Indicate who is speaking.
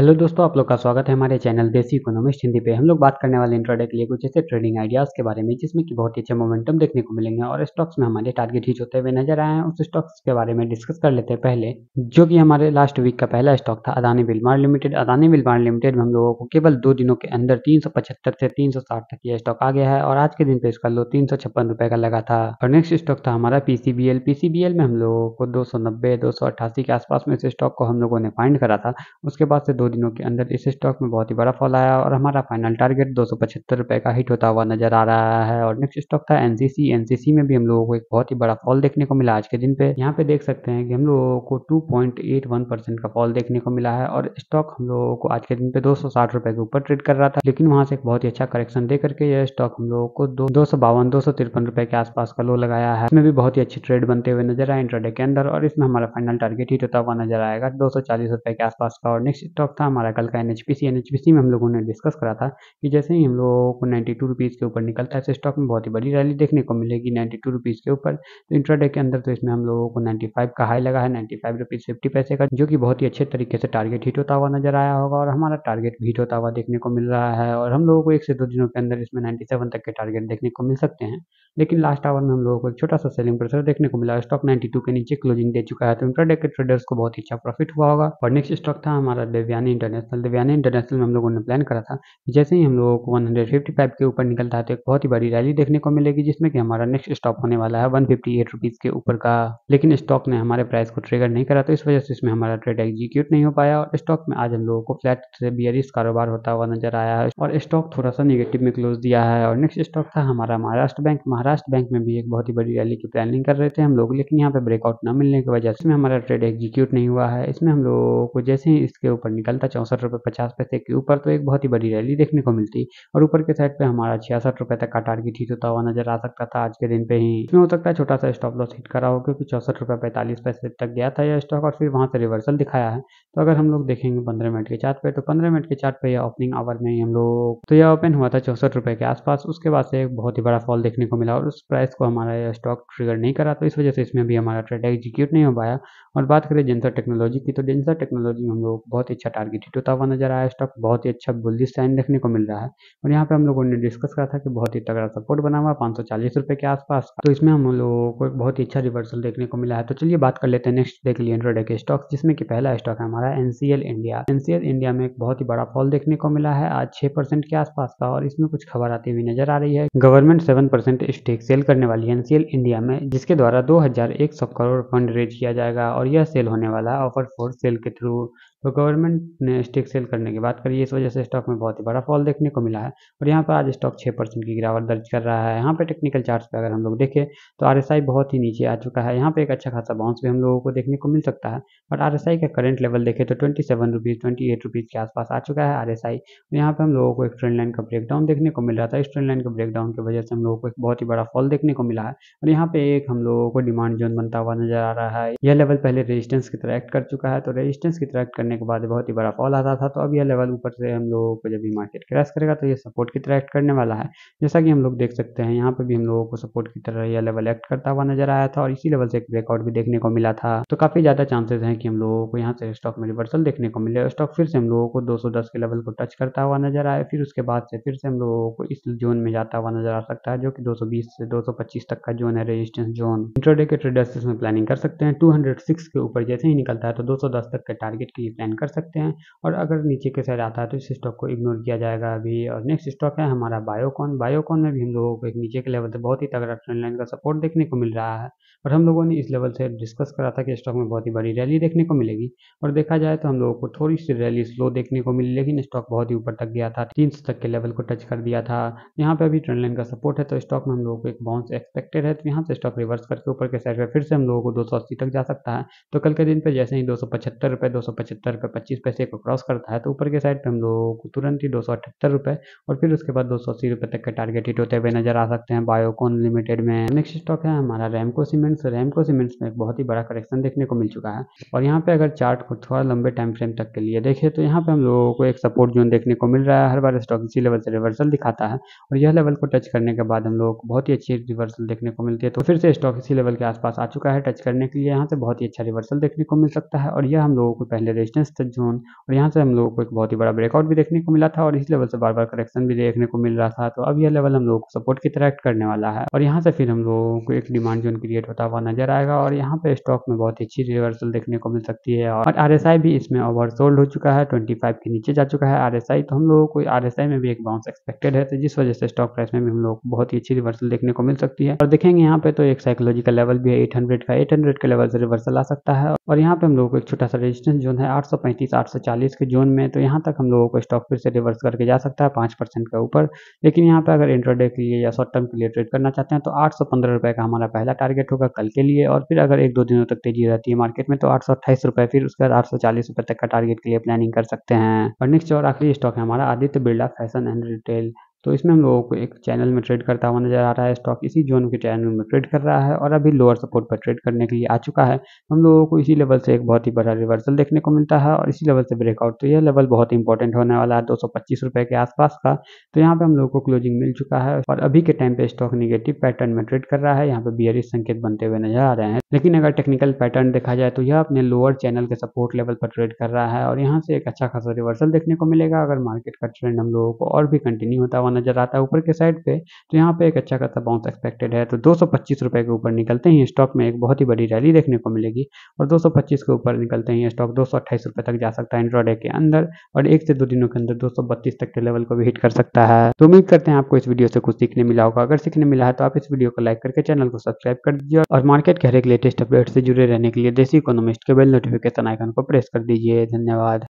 Speaker 1: hello दोस्तों आप लोग का स्वागत है हमारे चैनल देसी इकोनॉमिस्ट हिंदी पे हम लोग बात करने वाले इंट्राडे के लिए कुछ ऐसे ट्रेडिंग आइडियाज़ के बारे में जिसमें कि बहुत ही अच्छे मोमेंटम देखने को मिलेंगे और स्टॉक्स में हमारे टारगेट हिट होते हुए नजर आए हैं उस स्टॉक्स के बारे में डिस्कस कर लेते हैं पहले जो कि हमारे लास्ट वीक का पहला स्टॉक था Adani Wilmar limited Adani Wilmar limited में हम लोगों को केवल दो दिनों के अंदर तीन से तीन तक यह स्टॉक आ गया है और आज के दिन पे इसका लो तीन सौ का लगा था और नेक्स्ट स्टॉक था हमारा पीसीबीएल पीसीबीएल में हम लोगों को दो सौ के आसपास में इस स्टॉक को हम लोगों ने फाइंड करा था उसके बाद से दो दिनों के अंदर इस स्टॉक में बहुत ही बड़ा फॉल आया और हमारा फाइनल टारगेट दो रुपए का हिट होता हुआ नजर आ रहा है और नेक्स्ट स्टॉक था एनसीसी एनसीसी में भी हम लोगों को एक बहुत ही बड़ा फॉल देखने को मिला आज के दिन पे यहाँ पे देख सकते हैं कि हम लोगों को टू का फॉल देखने को मिला है और स्टॉक हम लोगों को आज के दिन पे दो रुपए के ऊपर ट्रेड कर रहा था लेकिन वहाँ से एक बहुत ही अच्छा करेक्शन दे करके यह स्टॉक हम लोगों को दो दो सौ बावन दो सौ तिरपन रुपए के आसपास का लो लगाया है इसमें भी बहुत ही अच्छी ट्रेड बनते हुए नजर आए इंट्राडे के अंदर और इसमें हमारा फाइनल टारगेट हिट होता हुआ नजर आएगा दो सौ चालीस रुपए के आसपास का और नेक्स्ट स्टॉक था हमारा कल का एन एच पी सी में हम लोगों ने डिस्कस करा था कि जैसे ही हम लोगों को नाइन्टी टू रुपीज़ के ऊपर निकलता है ऐसे स्टॉक में बहुत ही बड़ी रैली देखने को मिलेगी नाइन्टी टू रुपीज़ के ऊपर तो इंट्राडे के अंदर तो इसमें हम लोगों को नाइन्टी फाइव का हाई लगा है नाइन्टी फाइव रुपीज़ फिफ्टी पैसे का जो कि बहुत ही अच्छे तरीके से टारगेट हिट होता हुआ नजर आया होगा और हमारा टारगेट भी हिट होता हुआ देखने को मिल रहा है और हम लोगों को एक से दो दिनों के अंदर इसमें नाइन्टी सेवन तक के टारगेट देखने को मिल सकते हैं लेकिन लास्ट आवर में हम लोगों को एक छोटा सा सेलिंग प्रेशर देखने को मिला स्टॉक 92 के नीचे क्लोजिंग दे चुका है तो इंट्राडे के ट्रेडर्स को बहुत ही अच्छा प्रॉफिट हुआ होगा और नेक्स्ट स्टॉक था हमारा देवयान देवयानी इंटरनेशनल देवयानी इंटरनेशनल में हम लोगों ने प्लान करा था जैसे ही हम लोगों को 155 के ऊपर निकलता है तो एक बहुत ही बड़ी रैली देखने को मिलेगी जिसमें कि हमारा नेक्स्ट स्टॉप होने वाला है वन फिफ्टी के ऊपर का लेकिन स्टॉक ने हमारे प्राइस को ट्रिगर नहीं करा तो इस वजह से इसमें हमारा ट्रेड एग्जीक्यूट नहीं हो पाया और स्टॉक में आज हम लोगों को फ्लैट से बियरिस कारोबार होता हुआ नजर आया है और स्टॉक थोड़ा सा निगेटिव में क्लोज दिया है और नेक्स्ट स्टॉक था हमारा महाराष्ट्र बैंक महाराष्ट्र बैंक में भी एक बहुत ही बड़ी रैली की प्लानिंग कर रहे थे हम लोग लेकिन यहाँ पे ब्रेकआउट न मिलने की वजह से हमारा ट्रेड एग्जीक्यूट नहीं हुआ है इसमें हम लोगों को जैसे ही इसके ऊपर निकल निकलता चौंसठ रुपये पचास पैसे के ऊपर तो एक बहुत ही बड़ी रैली देखने को मिलती और ऊपर के साइड पे हमारा छियासठ रुपये तक का टारगेट हिट होता हुआ नजर आ सकता था आज के दिन पे ही इसमें हो सकता है छोटा सा स्टॉप लॉस हिट करा हो क्योंकि चौसठ रुपये पैंतालीस पैसे तक गया था यह स्टॉक और फिर वहाँ से रिवर्सल दिखाया है तो अगर हम लोग देखेंगे पंद्रह मिनट के चार्ट पे तो पंद्रह मिनट के चार्ट पे यह ओपनिंग आवर में ही हम लोग तो यह ओपन हुआ था चौसठ रुपये के आसपास उसके बाद से एक बहुत ही बड़ा फॉल देखने को मिला और उस प्राइस को हमारा यह स्टॉक ट्रिगर नहीं करा तो इस वजह से इसमें भी हमारा ट्रेड एग्जीक्यूट नहीं हो पाया और बात करें जेंसर टेक्नोलॉजी की तो जेंसर टेक्नोलॉजी में हम लोग बहुत ही अच्छा टारगेटेड होता हुआ नजर आया स्टॉक बहुत ही अच्छा बुलिस साइन देखने को मिल रहा है और यहाँ पे हम लोगों ने डिस्कस करा था कि बहुत ही तगड़ा सपोर्ट बना हुआ पाँच सौ के आसपास तो इसमें हम लोगों को एक बहुत ही अच्छा रिवर्सल देखने को मिला है तो चलिए बात कर लेते हैं नेक्स्ट देख लिए इंट्रोडे के स्टॉक जिसमें कि पहला स्टॉक है हमारा एनसीएल इंडिया एनसीएल इंडिया में एक बहुत ही बड़ा फॉल देखने को मिला है आज छह के आसपास का और इसमें कुछ खबर आती हुई नजर आ रही है government seven percent stake sale करने वाली है एनसीएल इंडिया में जिसके द्वारा दो हजार एक सौ करोड़ फंड रेज किया जाएगा और यह सेल होने वाला है ऑफर फॉर सेल के थ्रू तो गवर्नमेंट ने स्टेक सेल करने की बात करी इस वजह से स्टॉक में बहुत ही बड़ा फॉल देखने को मिला है और यहाँ पर आज स्टॉक छः परसेंट की गिरावट दर्ज कर रहा है यहाँ पर टेक्निकल चार्ज पर अगर हम लोग देखें तो आर बहुत ही नीचे आ चुका है यहाँ पर एक अच्छा खासा बाउंस भी हम लोगों को देखने को मिल सकता है बट आर का करंट लेवल देखें तो twenty seven rupees twenty eight rupees के आसपास आ चुका है आर एस आई यहाँ पर हम लोगों को एक ट्रेंड लाइन का ब्रेकडाउन देखने को मिल रहा था इस ट्रेंड लाइन के ब्रेकडाउन की वजह से हम लोगों को एक बहुत ही बड़ा फॉल देखने को मिला है और यहाँ पे एक हम लोगों को डिमांड जोन बनता हुआ नजर आ रहा है यह लेवल पहले रेजिस्टेंस की तरह एक्ट कर चुका है तो रेजिस्टेंस की तरह एक्ट करने करने के बाद बहुत ही बड़ा फॉल आता था तो अब यह लेवल ऊपर से हम लोगों को जब भी मार्केट क्रैश करेगा तो ये सपोर्ट की तरह एक्ट करने वाला है जैसा कि हम लोग देख सकते हैं यहाँ पर भी हम लोगों को सपोर्ट की तरह यह लेवल एक्ट करता हुआ नजर आया था और इसी लेवल से एक ब्रेकआउट भी देखने को मिला था तो काफी ज्यादा चांसेस है कि हम लोगों को यहाँ से स्टॉक में रिवर्सल देखने को मिले स्टॉक फिर से हम लोगों को दो के लेवल को टच करता हुआ नजर आया फिर उसके बाद से फिर से हम लोगों को इस जोन में जाता हुआ नजर आ सकता है जो कि दो से दो तक का जोन है रेजिस्टेंस जोन इंटरडे के ट्रेडर्स इसमें प्लानिंग कर सकते हैं टू के ऊपर जैसे ही निकलता है तो दो तक के टारगेट की प्लान कर सकते हैं और अगर नीचे के साइड आता है तो इस स्टॉक को इग्नोर किया जाएगा अभी और नेक्स्ट स्टॉक है हमारा बायोकॉन बायोकॉन में भी हम लोगों को एक नीचे के लेवल से बहुत ही तगड़ा ट्रेंड लाइन का सपोर्ट देखने को मिल रहा है और हम लोगों ने इस लेवल से डिस्कस करा था कि स्टॉक में बहुत ही बड़ी रैली देखने को मिलेगी और देखा जाए तो हम लोगों को थोड़ी सी रैली स्लो देखने को मिली लेकिन स्टॉक बहुत ही ऊपर तक गया था तीन तक के लेवल को टच कर दिया था यहाँ पर अभी ट्रेंड लाइन का सपोर्ट है तो स्टॉक में हम लोगों को एक बाउंस एक्सपेक्टेड है तो यहाँ से स्टॉक रिवर्स करके ऊपर के साइड पर फिर से हम लोगों को दो तक जा सकता है तो कल के दिन पर जैसे ही दो सौ पचहत्तर रुपये दो सौ पचहत्तर सत्तर रुपये पच्चीस पैसे को क्रॉस करता है तो ऊपर के साइड पे हम लोग को तुरंत ही दो सौ अठहत्तर रुपये और फिर उसके बाद दो सौ अस्सी रुपये तक के टारगेट हिट होते हुए नजर आ सकते हैं बायोकॉन लिमिटेड में नेक्स्ट स्टॉक है हमारा रैमको सीमेंट्स रैमको सीमेंट्स में एक बहुत ही बड़ा करेक्शन देखने को मिल चुका है और यहाँ पे अगर चार्ट को थोड़ा लंबे टाइम फ्रेम तक के लिए देखें तो यहाँ पे हम लोगों को एक सपोर्ट जोन देखने को मिल रहा है हर बार स्टॉक इसी लेवल से रिवर्सल दिखाता है और यह लेवल को टच करने के बाद हम लोगों को बहुत ही अच्छी रिवर्सल देखने को मिलती है तो फिर से स्टॉक इसी लेवल के आसपास आ चुका है टच करने के लिए यहाँ से बहुत ही अच्छा रिवर्सल देखने को मिल सकता है और यह हम लोगों को पहले रेजिस्टेंस रेजिस्टेंस था जोन और यहाँ से हम लोगों को एक बहुत ही बड़ा ब्रेकआउट भी देखने को मिला था और इस लेवल से बार बार करेक्शन भी देखने को मिल रहा था तो अब यह लेवल हम लोगों को सपोर्ट की तरह एक्ट करने वाला है और यहाँ से फिर हम लोगों को एक डिमांड जोन क्रिएट होता हुआ नजर आएगा और यहाँ पे स्टॉक में बहुत ही अच्छी रिवर्सल देखने को मिल सकती है और आर भी इसमें ओवर हो चुका है ट्वेंटी के नीचे जा चुका है आर तो हम लोगों को आर में भी एक बाउंस एक्सपेक्टेड है तो जिस वजह से स्टॉक प्राइस में भी हम लोग बहुत ही अच्छी रिवर्सल देखने को मिल सकती है और देखेंगे यहाँ पे तो एक साइकोलॉजिकल लेवल भी है एट का एट के लेवल से रिवर्सल आ सकता है और यहाँ पे हम लोग को एक छोटा सा रेजिस्टेंस जोन है आठ 835 840 के जोन में तो यहाँ तक हम लोगों को स्टॉक फिर से रिवर्स करके जा सकता है पाँच परसेंट के ऊपर लेकिन यहाँ पर अगर इंटरडे के लिए या शॉर्ट टर्म के लिए ट्रेड करना चाहते हैं तो आठ सौ पंद्रह का हमारा पहला टारगेट होगा कल के लिए और फिर अगर एक दो दिनों तक तेजी रहती है मार्केट में तो आठ सौ अट्ठाईस फिर उसके बाद आठ सौ चालीस तक का टारगेट के लिए प्लानिंग कर सकते हैं और नेक्स्ट और आखिरी स्टॉक है हमारा Aditya Birla fashion and retail तो इसमें हम लोगों को एक चैनल में ट्रेड करता हुआ नजर आ रहा है स्टॉक इसी जोन के चैनल में ट्रेड कर रहा है और अभी लोअर सपोर्ट पर ट्रेड करने के लिए आ चुका है तो हम लोगों को इसी लेवल से एक बहुत ही बड़ा रिवर्सल देखने को मिलता है और इसी लेवल से ब्रेकआउट तो यह लेवल बहुत इंपॉर्टेंट होने वाला है दो रुपए के आसपास का तो यहाँ पे हम लोग को क्लोजिंग मिल चुका है और अभी के टाइम पे स्टॉक निगेटिव पैटर्न में ट्रेड कर रहा है यहाँ पे बियरिश संकेत बनते हुए नजर आ रहे हैं लेकिन अगर टेक्निकल पैटर्न देखा जाए तो यह अपने लोअर चैनल के सपोर्ट लेवल पर ट्रेड कर रहा है और यहाँ से एक अच्छा खासा रिवर्सल देखने को मिलेगा अगर मार्केट का ट्रेंड हम लोगों को और भी कंटिन्यू होता हुआ हुआ नजर आता है ऊपर के साइड पे तो यहाँ पे एक अच्छा खासा बाउंस एक्सपेक्टेड है तो दो रुपए के ऊपर निकलते ही स्टॉक में एक बहुत ही बड़ी रैली देखने को मिलेगी और दो के ऊपर निकलते ही स्टॉक दो रुपए तक जा सकता है इंट्राडे के अंदर और एक से दो दिनों के अंदर दो तक के लेवल को भी हिट कर सकता है तो उम्मीद करते हैं आपको इस वीडियो से कुछ सीखने मिला होगा अगर सीखने मिला है तो आप इस वीडियो को लाइक करके चैनल को सब्सक्राइब कर दीजिए और मार्केट के हर एक लेटेस्ट अपडेट से जुड़े रहने के लिए देसी इकोनॉमिस्ट के बेल नोटिफिकेशन आइकन को प्रेस कर दीजिए धन्यवाद